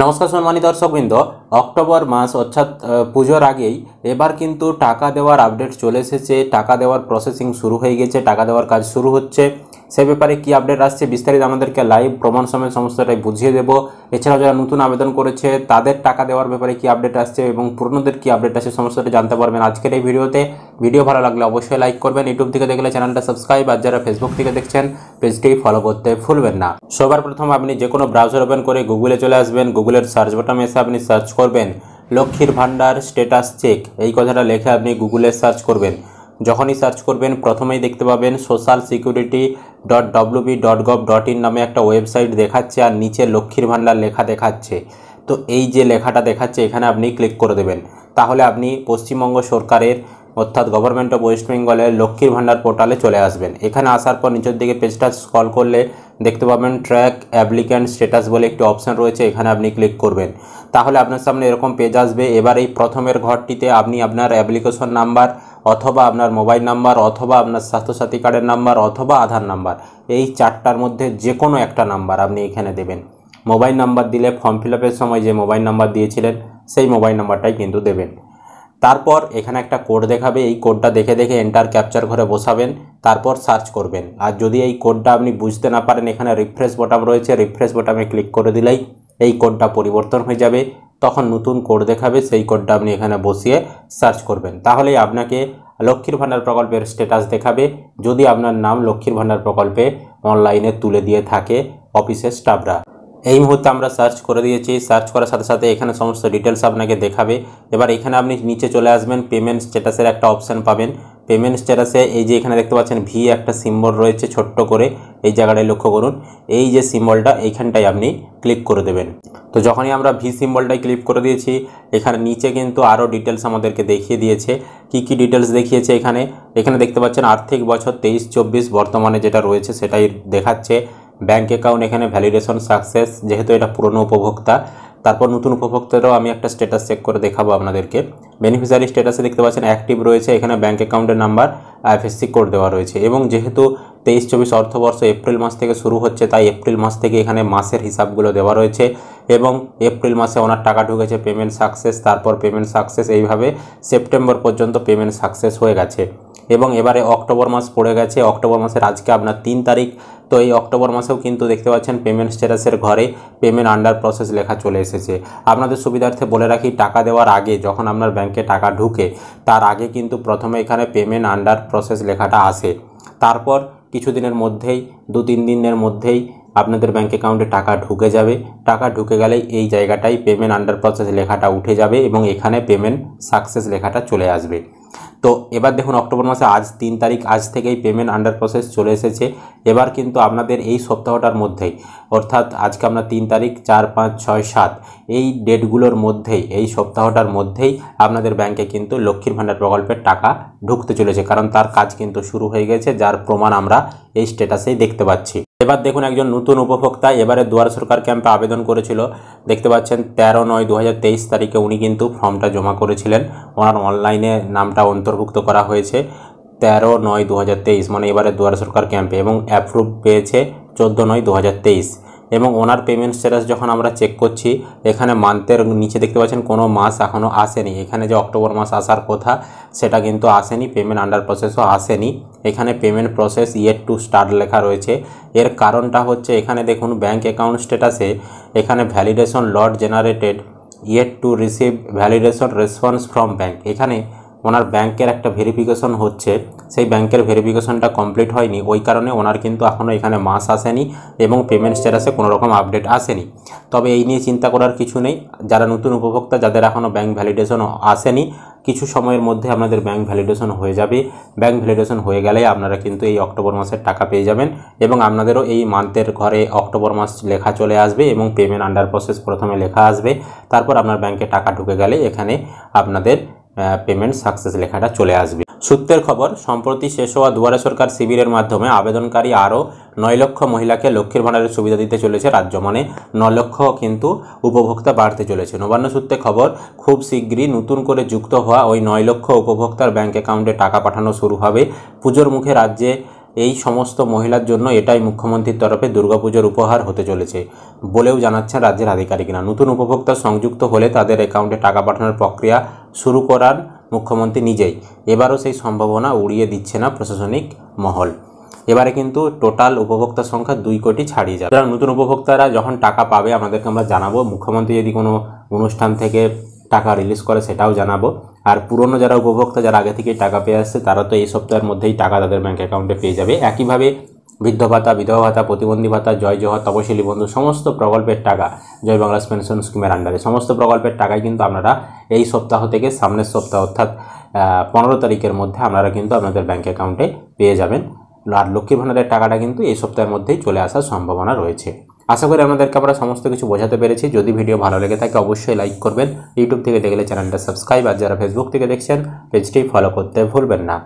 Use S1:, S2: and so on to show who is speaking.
S1: নমস্কার সম্মানিত দর্শকবৃন্দ অক্টোবর মাস অর্থাৎ পুজোর আগেই এবার কিন্তু টাকা দেওয়ার আপডেট চলে এসেছে টাকা দেওয়ার প্রসেসিং শুরু হয়ে গেছে টাকা দেওয়ার কাজ শুরু হচ্ছে সে ব্যাপারে কী আপডেট আসছে বিস্তারিত আমাদেরকে লাইভ প্রমাণ সমেত সমস্তটাই বুঝিয়ে দেব এছাড়াও যারা নতুন আবেদন করেছে তাদের টাকা দেওয়ার ব্যাপারে কী আপডেট আসছে এবং পুরনোদের কী আপডেট আসছে সমস্তটা জানতে পারবেন আজকের এই ভিডিওতে ভিডিও ভালো লাগলে অবশ্যই লাইক করবেন ইউটিউব থেকে দেখলে চ্যানেলটা সাবস্ক্রাইব আর যারা ফেসবুক থেকে দেখছেন পেজটি ফলো করতে ভুলবেন না সবার প্রথম আপনি যে কোনো ব্রাউজার ওপেন করে গুগলে চলে আসবেন গুগলের সার্চ বাটনে এসে আপনি সার্চ করবেন লক্ষ্মীর ভাণ্ডার স্টেটাস চেক এই কথাটা লেখে আপনি গুগলে সার্চ করবেন যখনই সার্চ করবেন প্রথমেই দেখতে পাবেন social security dot WB dot gov dot in নামে একটা ওয়েবসাইট দেখাচ্ছে আর নিচে লক্ষ্মীর ভাণ্ডার লেখা দেখাচ্ছে তো এই যে লেখাটা দেখাচ্ছে এখানে আপনি ক্লিক করে দেবেন তাহলে আপনি পশ্চিমবঙ্গ সরকারের অর্থাৎ গভর্নমেন্ট অফ ওয়েস্ট বেঙ্গলের লক্ষ্মীর ভাণ্ডার পোর্টালে চলে আসবেন এখানে আসার পর নিচের দিকে পেজটা স্ক্রল করলে দেখতে পাবেন ট্র্যাক অ্যাপ্লিক্যান্ট স্ট্যাটাস বলে একটি অপশান রয়েছে এখানে আপনি ক্লিক করবেন তাহলে আপনার সামনে এরকম পেজ আসবে এবার এই প্রথমের ঘরটিতে আপনি আপনার অ্যাপ্লিকেশন নাম্বার অথবা আপনার মোবাইল নাম্বার অথবা আপনার স্বাস্থ্যসাথী কার্ডের নাম্বার অথবা আধার নাম্বার এই চারটার মধ্যে যে কোনো একটা নাম্বার আপনি এখানে দেবেন মোবাইল নাম্বার দিলে ফর্ম ফিল সময় যে মোবাইল নাম্বার দিয়েছিলেন সেই মোবাইল নাম্বারটাই কিন্তু দেবেন তারপর এখানে একটা কোড দেখাবে এই কোডটা দেখে দেখে এন্টার ক্যাপচার ঘরে বসাবেন তারপর সার্চ করবেন আর যদি এই কোডটা আপনি বুঝতে না পারেন এখানে রিফ্রেশ বোটাম রয়েছে রিফ্রেশ বটামে ক্লিক করে দিলেই এই কোডটা পরিবর্তন হয়ে যাবে তখন নতুন কোড দেখাবে সেই কোডটা আপনি এখানে বসিয়ে সার্চ করবেন তাহলেই আপনাকে লক্ষ্মীর ভাণ্ডার প্রকল্পের স্ট্যাটাস দেখাবে যদি আপনার নাম লক্ষ্মীর ভাণ্ডার প্রকল্পে অনলাইনে তুলে দিয়ে থাকে অফিসের স্টাফরা এই মুহূর্তে আমরা সার্চ করে দিয়েছি সার্চ করার সাথে সাথে এখানে সমস্ত ডিটেলস আপনাকে দেখাবে এবার এখানে আপনি নিচে চলে আসবেন পেমেন্ট স্ট্যাটাসের একটা অপশান পাবেন পেমেন্ট স্ট্যাটাসে এই যে এখানে দেখতে পাচ্ছেন ভি একটা সিম্বল রয়েছে ছোট্ট করে এই জায়গাটায় লক্ষ্য করুন এই যে সিম্বলটা এইখানটায় আপনি ক্লিক করে দেবেন তো যখনই আমরা ভি সিম্বলটাই ক্লিক করে দিয়েছি এখানে নিচে কিন্তু আরও ডিটেলস আমাদেরকে দেখিয়ে দিয়েছে কি কি ডিটেলস দেখিয়েছে এখানে এখানে দেখতে পাচ্ছেন আর্থিক বছর তেইশ চব্বিশ বর্তমানে যেটা রয়েছে সেটাই দেখাচ্ছে ব্যাঙ্ক অ্যাকাউন্ট এখানে ভ্যালিডেশন সাকসেস যেহেতু এটা পুরনো উপভোক্তা তারপর নতুন উপভোক্তারও আমি একটা স্ট্যাটাস চেক করে দেখাবো আপনাদেরকে বেনিফিশিয়ারি স্ট্যাটাসে দেখতে পাচ্ছেন অ্যাক্টিভ রয়েছে এখানে ব্যাঙ্ক অ্যাকাউন্টের নাম্বার আইএফএসসি কোড দেওয়া রয়েছে এবং যেহেতু তেইশ চব্বিশ অর্থবর্ষ এপ্রিল মাস থেকে শুরু হচ্ছে তাই এপ্রিল মাস থেকে এখানে মাসের হিসাবগুলো দেওয়া রয়েছে এবং এপ্রিল মাসে ওনার টাকা ঢুকেছে পেমেন্ট সাকসেস তারপর পেমেন্ট সাকসেস এইভাবে সেপ্টেম্বর পর্যন্ত পেমেন্ট সাকসেস হয়ে গেছে এবং এবারে অক্টোবর মাস পড়ে গেছে অক্টোবর মাসের আজকে আপনার তিন তারিখ তো এই অক্টোবর মাসেও কিন্তু দেখতে পাচ্ছেন পেমেন্ট স্ট্যাটাসের ঘরে পেমেন্ট আন্ডার প্রসেস লেখা চলে এসেছে আপনাদের সুবিধার্থে বলে রাখি টাকা দেওয়ার আগে যখন আপনার ব্যাংকে টাকা ঢুকে তার আগে কিন্তু প্রথমে এখানে পেমেন্ট আন্ডার প্রসেস লেখাটা আসে তারপর কিছুদিনের মধ্যেই দু তিন দিনের মধ্যেই আপনাদের ব্যাঙ্ক অ্যাকাউন্টে টাকা ঢুকে যাবে টাকা ঢুকে গেলেই এই জায়গাটাই পেমেন্ট আন্ডার প্রসেস লেখাটা উঠে যাবে এবং এখানে পেমেন্ট সাকসেস লেখাটা চলে আসবে তো এবার দেখুন অক্টোবর মাসে আজ তিন তারিখ আজ থেকেই পেমেন্ট আন্ডার প্রসেস চলে এসেছে এবার কিন্তু আপনাদের এই সপ্তাহটার মধ্যেই অর্থাৎ আজকে আমরা তিন তারিখ চার পাঁচ ছয় সাত এই ডেটগুলোর মধ্যেই এই সপ্তাহটার মধ্যেই আপনাদের ব্যাংকে কিন্তু লক্ষ্মীর ভাণ্ডার প্রকল্পের টাকা ঢুকতে চলেছে কারণ তার কাজ কিন্তু শুরু হয়ে গেছে যার প্রমাণ আমরা এই স্ট্যাটাসেই দেখতে পাচ্ছি এবার দেখুন একজন নতুন উপভোক্তা এবারে দুয়ার সরকার ক্যাম্পে আবেদন করেছিল দেখতে পাচ্ছেন তেরো নয় দু তারিখে উনি কিন্তু ফর্মটা জমা করেছিলেন ওনার অনলাইনে নামটা অন্তর্ভুক্ত করা হয়েছে তেরো নয় দু মানে এবারে দুয়ার সরকার ক্যাম্পে এবং অ্যাপ্রুভ পেয়েছে চোদ্দ নয় দু এবং ওনার পেমেন্ট স্ট্যাটাস যখন আমরা চেক করছি এখানে মান্থের নিচে দেখতে পাচ্ছেন কোনো মাস এখনও আসেনি এখানে যে অক্টোবর মাস আসার কথা সেটা কিন্তু আসেনি পেমেন্ট আন্ডার প্রসেসও আসেনি এখানে payment process yet to start লেখা রয়েছে এর কারণটা হচ্ছে এখানে দেখুন ব্যাঙ্ক অ্যাকাউন্ট স্ট্যাটাসে এখানে validation not generated yet to receive validation response from bank এখানে ওনার ব্যাংকের একটা ভেরিফিকেশন হচ্ছে সেই ব্যাংকের ভেরিফিকেশনটা কমপ্লিট হয়নি ওই কারণে ওনার কিন্তু এখনও এখানে মাস আসেনি এবং পেমেন্ট স্ট্যাটাসে কোনো রকম আপডেট আসেনি তবে এই নিয়ে চিন্তা করার কিছু নেই যারা নতুন উপভোক্তা যাদের এখনও ব্যাংক ভ্যালিডেশন আসেনি কিছু সময়ের মধ্যে আপনাদের ব্যাংক ভ্যালিডেশন হয়ে যাবে ব্যাংক ভ্যালিডেশন হয়ে গেলে আপনারা কিন্তু এই অক্টোবর মাসের টাকা পেয়ে যাবেন এবং আপনাদেরও এই মান্থের ঘরে অক্টোবর মাস লেখা চলে আসবে এবং পেমেন্ট আন্ডার প্রসেস প্রথমে লেখা আসবে তারপর আপনার ব্যাংকে টাকা ঢুকে গেলে এখানে আপনাদের পেমেন্ট সাকসেস লেখাটা চলে আসবে সূত্রের খবর সম্প্রতি শেষ হওয়া দুয়ারে সরকার শিবিরের মাধ্যমে আবেদনকারী আরও নয় লক্ষ মহিলাকে লক্ষ্মীর ভাণ্ডারের সুবিধা দিতে চলেছে রাজ্য মানে ন লক্ষ কিন্তু উপভোক্তা বাড়তে চলেছে নবান্ন সূত্রে খবর খুব শীঘ্রই নতুন করে যুক্ত হওয়া ওই নয় লক্ষ উপভোক্তার ব্যাঙ্ক অ্যাকাউন্টে টাকা পাঠানো শুরু হবে পুজোর মুখে রাজ্যে এই সমস্ত মহিলার জন্য এটাই মুখ্যমন্ত্রীর তরফে দুর্গাপুজোর উপহার হতে চলেছে বলেও জানাচ্ছেন রাজ্যের আধিকারিকরা নতুন উপভোক্তা সংযুক্ত হলে তাদের অ্যাকাউন্টে টাকা পাঠানোর প্রক্রিয়া শুরু করার মুখ্যমন্ত্রী নিজেই এবারও সেই সম্ভাবনা উড়িয়ে দিচ্ছে না প্রশাসনিক মহল এবারে কিন্তু টোটাল উপভোক্তা সংখ্যা দুই কোটি ছাড়িয়ে যাবে সুতরাং নতুন উপভোক্তারা যখন টাকা পাবে আমাদেরকে আমরা জানাবো মুখ্যমন্ত্রী যদি কোনো অনুষ্ঠান থেকে টাকা রিলিজ করে সেটাও জানাবো আর পুরনো যারা উপভোক্তা যারা আগে থেকে টাকা পেয়ে আসছে তারা তো এই সপ্তাহের মধ্যেই টাকা তাদের ব্যাঙ্ক অ্যাকাউন্টে পেয়ে যাবে একইভাবে বৃদ্ধ ভাতা বিধবা ভাতা প্রতিবন্ধী ভাতা জয় জহর তপশিলী বন্ধু সমস্ত প্রকল্পের টাকা জয় বাংলা পেনশন স্কিমের আন্ডারে সমস্ত প্রকল্পের টাকাই কিন্তু আপনারা এই সপ্তাহ থেকে সামনের সপ্তাহ অর্থাৎ পনেরো তারিখের মধ্যে আপনারা কিন্তু আপনাদের ব্যাঙ্ক অ্যাকাউন্টে পেয়ে যাবেন আর লক্ষ্মী ভাণ্ডারের টাকাটা কিন্তু এই সপ্তাহের মধ্যেই চলে আসার সম্ভাবনা রয়েছে আশা করি আপনাদেরকে আমরা সমস্ত কিছু বোঝাতে পেরেছি যদি ভিডিও ভালো লেগে থাকে অবশ্যই লাইক করবেন ইউটিউব থেকে দেখলে চ্যানেলটা সাবস্ক্রাইব আর যারা ফেসবুক থেকে দেখছেন পেজটি ফলো করতে ভুলবেন না